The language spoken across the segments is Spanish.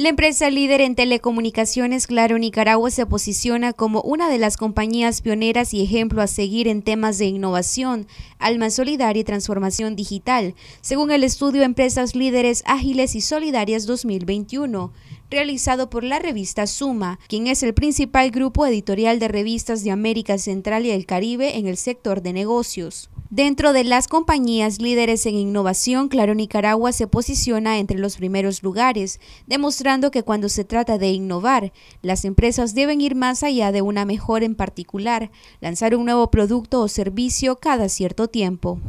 La empresa líder en telecomunicaciones Claro Nicaragua se posiciona como una de las compañías pioneras y ejemplo a seguir en temas de innovación, alma solidaria y transformación digital, según el estudio Empresas Líderes Ágiles y Solidarias 2021 realizado por la revista Suma, quien es el principal grupo editorial de revistas de América Central y el Caribe en el sector de negocios. Dentro de las compañías líderes en innovación, Claro Nicaragua se posiciona entre los primeros lugares, demostrando que cuando se trata de innovar, las empresas deben ir más allá de una mejora en particular, lanzar un nuevo producto o servicio cada cierto tiempo.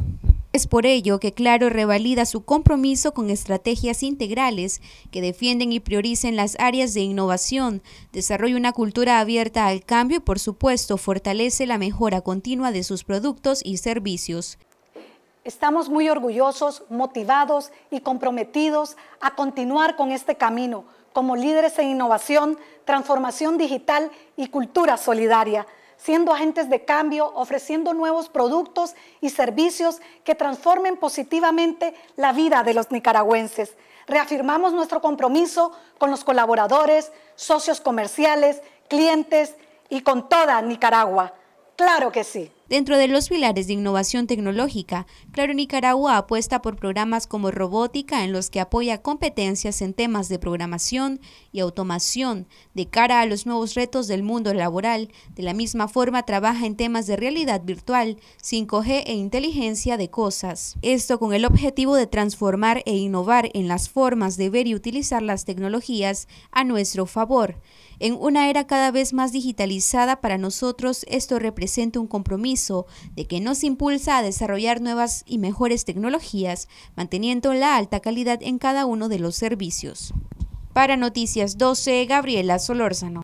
Es por ello que Claro revalida su compromiso con estrategias integrales que defienden y prioricen las áreas de innovación, desarrolla una cultura abierta al cambio y por supuesto fortalece la mejora continua de sus productos y servicios. Estamos muy orgullosos, motivados y comprometidos a continuar con este camino como líderes en innovación, transformación digital y cultura solidaria siendo agentes de cambio, ofreciendo nuevos productos y servicios que transformen positivamente la vida de los nicaragüenses. Reafirmamos nuestro compromiso con los colaboradores, socios comerciales, clientes y con toda Nicaragua. Claro que sí. Dentro de los pilares de innovación tecnológica, Claro Nicaragua apuesta por programas como robótica en los que apoya competencias en temas de programación y automación de cara a los nuevos retos del mundo laboral. De la misma forma trabaja en temas de realidad virtual, 5G e inteligencia de cosas. Esto con el objetivo de transformar e innovar en las formas de ver y utilizar las tecnologías a nuestro favor. En una era cada vez más digitalizada para nosotros esto representa un compromiso de que nos impulsa a desarrollar nuevas y mejores tecnologías, manteniendo la alta calidad en cada uno de los servicios. Para Noticias 12, Gabriela Solórzano.